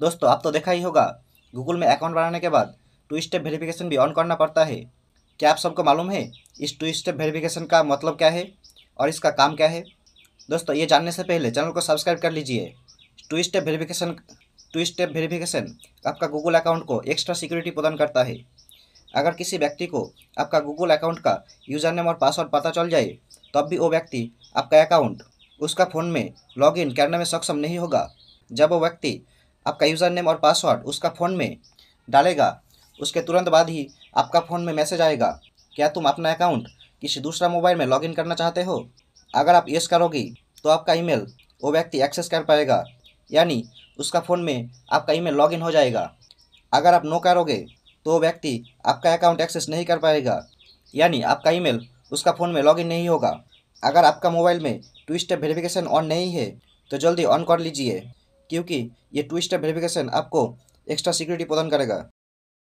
दोस्तों आप तो देखा ही होगा गूगल में अकाउंट बनाने के बाद टू स्टेप वेरिफिकेशन भी ऑन करना पड़ता है क्या आप सबको मालूम है इस टू स्टेप वेरिफिकेशन का मतलब क्या है और इसका काम क्या है दोस्तों ये जानने से पहले चैनल को सब्सक्राइब कर लीजिए two step verification two step verification आपका गूगल अकाउंट को एक्स्ट्रा सिक्योरिटी प्रदान करता है अगर किसी व्यक्ति को आपका गूगल अकाउंट का यूज़र नेम और पासवर्ड पता चल जाए तब भी वो व्यक्ति आपका अकाउंट उसका फ़ोन में लॉगिन करने में सक्षम नहीं होगा जब वो व्यक्ति आपका यूज़र नेम और पासवर्ड उसका फ़ोन में डालेगा उसके तुरंत बाद ही आपका फ़ोन में मैसेज आएगा क्या तुम अपना अकाउंट किसी दूसरा मोबाइल में लॉगिन करना चाहते हो अगर आप यस करोगी तो आपका ईमेल वो व्यक्ति एक्सेस कर पाएगा यानी उसका फ़ोन में आपका ईमेल लॉगिन हो जाएगा अगर आप नो करोगे तो वो व्यक्ति आपका अकाउंट एक्सेस नहीं कर पाएगा यानी आपका ईमेल उसका फ़ोन में लॉगिन नहीं होगा अगर आपका मोबाइल में टू स्टेप वेरिफिकेशन ऑन नहीं है तो जल्दी ऑन कर लीजिए क्योंकि ये टू स्टेप वेरिफिकेशन आपको एक्स्ट्रा सिक्योरिटी प्रदान करेगा